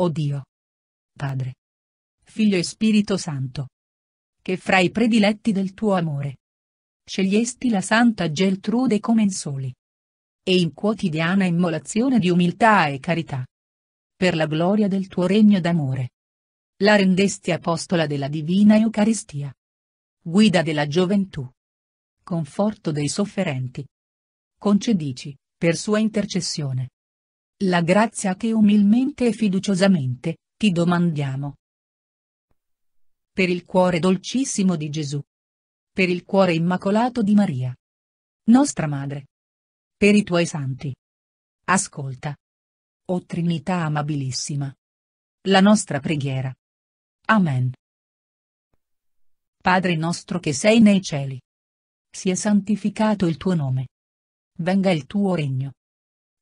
O Dio. Padre. Figlio e Spirito Santo. Che fra i prediletti del tuo amore. Scegliesti la Santa Geltrude come Comensoli. E in quotidiana immolazione di umiltà e carità. Per la gloria del tuo regno d'amore. La rendesti apostola della Divina Eucaristia. Guida della gioventù. Conforto dei sofferenti. Concedici, per sua intercessione la grazia che umilmente e fiduciosamente, ti domandiamo. Per il cuore dolcissimo di Gesù. Per il cuore immacolato di Maria. Nostra Madre. Per i tuoi santi. Ascolta. O Trinità amabilissima. La nostra preghiera. Amen. Padre nostro che sei nei cieli. Sia santificato il tuo nome. Venga il tuo regno